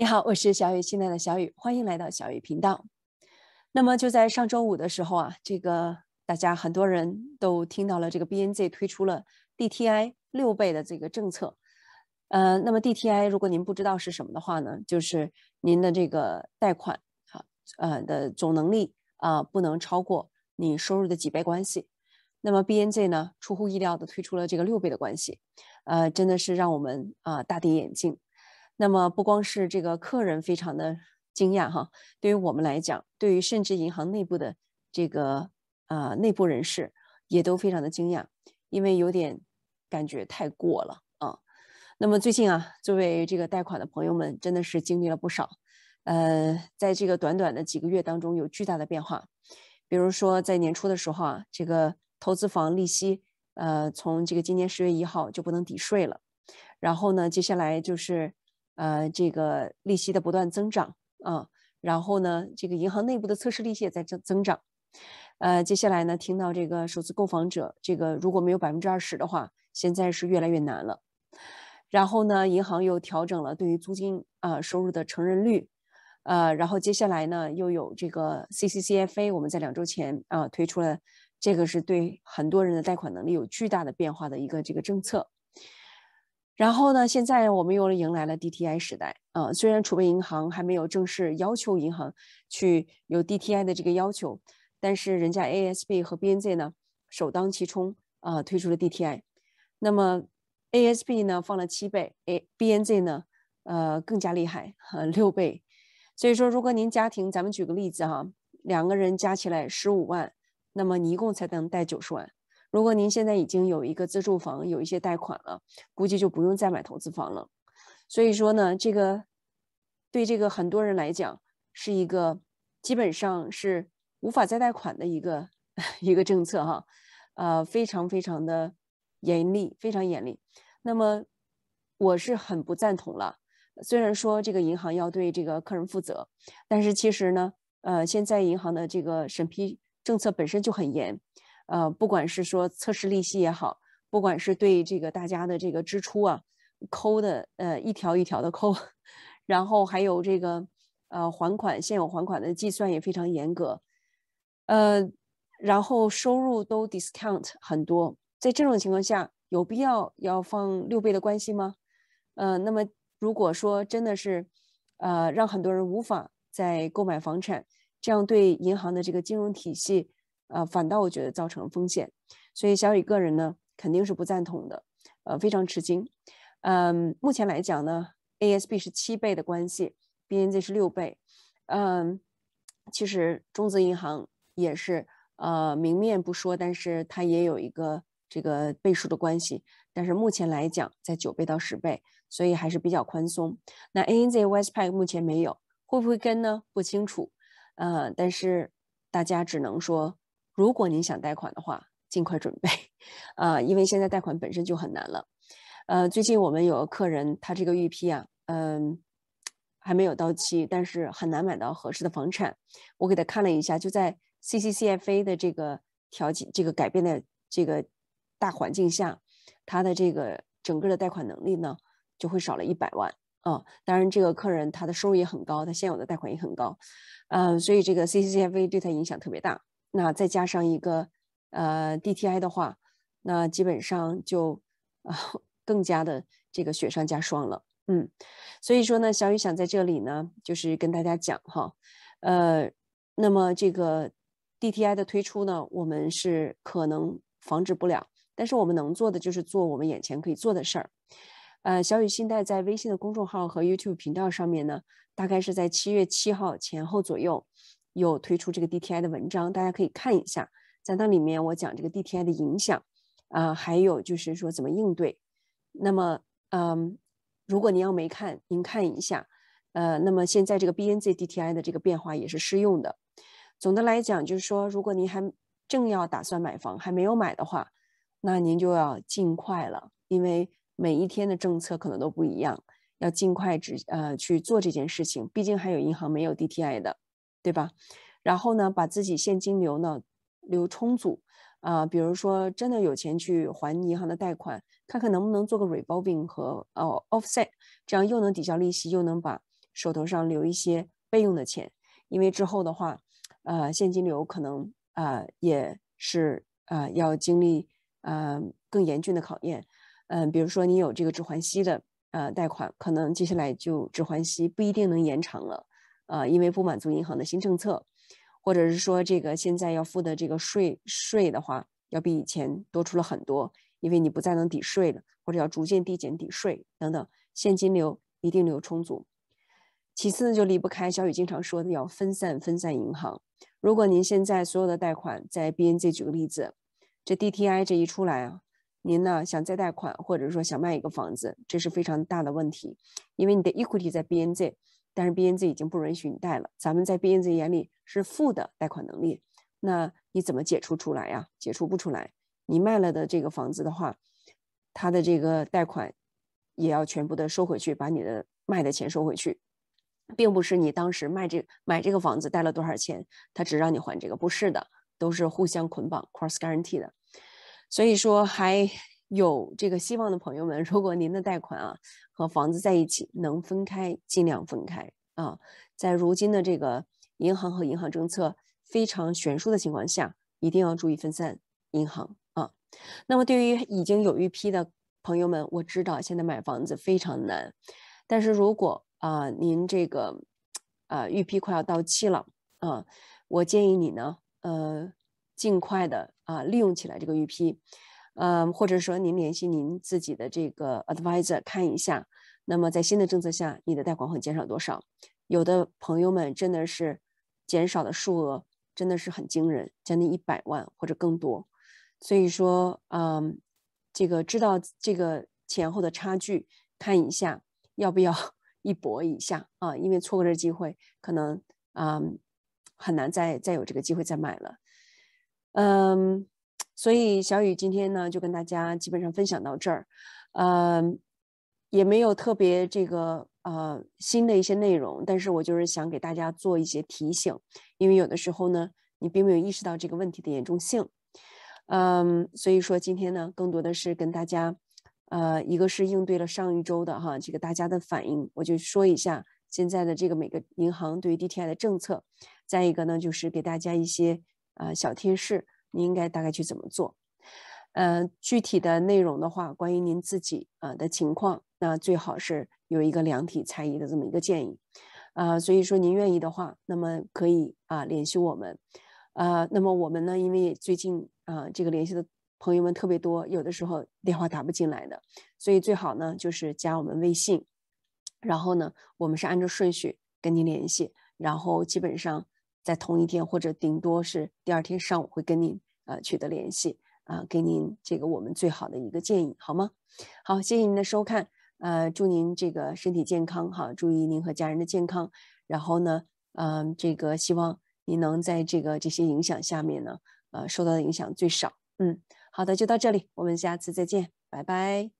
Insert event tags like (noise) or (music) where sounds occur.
你好，我是小雨，现在的小雨，欢迎来到小雨频道。那么就在上周五的时候啊，这个大家很多人都听到了，这个 B N Z 推出了 D T I 六倍的这个政策。呃，那么 D T I 如果您不知道是什么的话呢，就是您的这个贷款啊，呃的总能力啊不能超过你收入的几倍关系。那么 B N Z 呢，出乎意料的推出了这个六倍的关系，呃，真的是让我们啊大跌眼镜。那么，不光是这个客人非常的惊讶哈，对于我们来讲，对于甚至银行内部的这个啊内部人士也都非常的惊讶，因为有点感觉太过了啊。那么最近啊，作为这个贷款的朋友们，真的是经历了不少，呃，在这个短短的几个月当中有巨大的变化，比如说在年初的时候啊，这个投资房利息呃从这个今年十月一号就不能抵税了，然后呢，接下来就是。呃，这个利息的不断增长啊，然后呢，这个银行内部的测试利息也在增增长。呃，接下来呢，听到这个首次购房者，这个如果没有百分之二十的话，现在是越来越难了。然后呢，银行又调整了对于租金啊收入的承认率。呃，然后接下来呢，又有这个 C C C F A，我们在两周前啊推出了，这个是对很多人的贷款能力有巨大的变化的一个这个政策。然后呢？现在我们又迎来了 DTI 时代啊！虽然储备银行还没有正式要求银行去有 DTI 的这个要求，但是人家 ASB 和 BNZ 呢，首当其冲啊，推出了 DTI。那么 ASB 呢，放了七倍；A BNZ 呢，呃，更加厉害，六倍。所以说，如果您家庭，咱们举个例子哈，两个人加起来十五万，那么你一共才能贷九十万。如果您现在已经有一个自住房，有一些贷款了，估计就不用再买投资房了。所以说呢，这个对这个很多人来讲是一个基本上是无法再贷款的一个 (laughs) 一个政策哈，呃，非常非常的严厉，非常严厉。那么我是很不赞同了。虽然说这个银行要对这个客人负责，但是其实呢，呃，现在银行的这个审批政策本身就很严。呃，不管是说测试利息也好，不管是对这个大家的这个支出啊，抠的呃一条一条的抠，然后还有这个呃还款现有还款的计算也非常严格，呃，然后收入都 discount 很多，在这种情况下，有必要要放六倍的关系吗？呃，那么如果说真的是，呃，让很多人无法再购买房产，这样对银行的这个金融体系。呃，反倒我觉得造成了风险，所以小雨个人呢肯定是不赞同的，呃，非常吃惊，嗯，目前来讲呢，A S B 是七倍的关系，B N Z 是六倍，嗯，其实中资银行也是呃明面不说，但是它也有一个这个倍数的关系，但是目前来讲在九倍到十倍，所以还是比较宽松。那 A N Z Westpac 目前没有，会不会跟呢？不清楚，呃，但是大家只能说。如果您想贷款的话，尽快准备，啊，因为现在贷款本身就很难了。呃，最近我们有个客人，他这个预批啊，嗯，还没有到期，但是很难买到合适的房产。我给他看了一下，就在 C C C F A 的这个调节、这个改变的这个大环境下，他的这个整个的贷款能力呢，就会少了一百万啊。当然，这个客人他的收入也很高，他现有的贷款也很高，嗯，所以这个 C C C F A 对他影响特别大。那再加上一个，呃，DTI 的话，那基本上就啊更加的这个雪上加霜了，嗯，所以说呢，小雨想在这里呢，就是跟大家讲哈，呃，那么这个 DTI 的推出呢，我们是可能防止不了，但是我们能做的就是做我们眼前可以做的事儿，呃，小雨信贷在微信的公众号和 YouTube 频道上面呢，大概是在七月七号前后左右。又推出这个 DTI 的文章，大家可以看一下，在那里面我讲这个 DTI 的影响啊，还有就是说怎么应对。那么，嗯，如果您要没看，您看一下，呃，那么现在这个 BNZ DTI 的这个变化也是适用的。总的来讲，就是说，如果您还正要打算买房，还没有买的话，那您就要尽快了，因为每一天的政策可能都不一样，要尽快执呃去做这件事情。毕竟还有银行没有 DTI 的。对吧？然后呢，把自己现金流呢留充足啊，比如说真的有钱去还银行的贷款，看看能不能做个 r e v o l v i n g 和呃 offset，这样又能抵消利息，又能把手头上留一些备用的钱。因为之后的话，呃，现金流可能啊也是啊要经历啊更严峻的考验。嗯，比如说你有这个只还息的呃贷款，可能接下来就只还息不一定能延长了。呃，因为不满足银行的新政策，或者是说这个现在要付的这个税税的话，要比以前多出了很多，因为你不再能抵税了，或者要逐渐递减抵税等等，现金流一定得有充足。其次呢，就离不开小雨经常说的要分散分散银行。如果您现在所有的贷款在 BNZ，举个例子，这 DTI 这一出来啊，您呢想再贷款，或者说想卖一个房子，这是非常大的问题，因为你的 Equity 在 BNZ。但是 B N Z 已经不允许你贷了，咱们在 B N Z 眼里是负的贷款能力，那你怎么解除出来呀？解除不出来。你卖了的这个房子的话，他的这个贷款也要全部的收回去，把你的卖的钱收回去，并不是你当时卖这买这个房子贷了多少钱，他只让你还这个，不是的，都是互相捆绑 cross guarantee 的，所以说还。有这个希望的朋友们，(laughs) 如果您的贷款啊和房子在一起，能分开尽量分开啊。在如今的这个银行和银行政策非常悬殊的情况下，一定要注意分散银行啊。那么对于已经有预批的朋友们，我知道现在买房子非常难，但是如果啊您这个啊预批快要到期了啊，我建议你呢呃尽快的啊利用起来这个预批。嗯，或者说您联系您自己的这个 advisor 看一下，那么在新的政策下，你的贷款会减少多少？有的朋友们真的是减少的数额真的是很惊人，将近一百万或者更多。所以说，嗯，这个知道这个前后的差距，看一下要不要 (laughs) 一搏一下啊？因为错过这机会，可能啊很难再再有这个机会再买了。嗯。所以，小雨今天呢就跟大家基本上分享到这儿，呃，也没有特别这个呃新的一些内容，但是我就是想给大家做一些提醒，因为有的时候呢你并没有意识到这个问题的严重性，嗯，所以说今天呢更多的是跟大家，呃，一个是应对了上一周的哈这个大家的反应，我就说一下现在的这个每个银行对于 DTI 的政策，再一个呢就是给大家一些呃小贴士。您应该大概去怎么做？呃，具体的内容的话，关于您自己啊的情况，那最好是有一个量体裁衣的这么一个建议，啊，所以说您愿意的话，那么可以啊联系我们，啊，那么我们呢，因为最近啊这个联系的朋友们特别多，有的时候电话打不进来的，所以最好呢就是加我们微信，然后呢，我们是按照顺序跟您联系，然后基本上。在同一天，或者顶多是第二天上午，会跟您呃取得联系啊，给您这个我们最好的一个建议，好吗？好，谢谢您的收看，呃，祝您这个身体健康哈，注意您和家人的健康。然后呢，嗯，这个希望您能在这个这些影响下面呢，呃，受到的影响最少。嗯，好的，就到这里，我们下次再见，拜拜。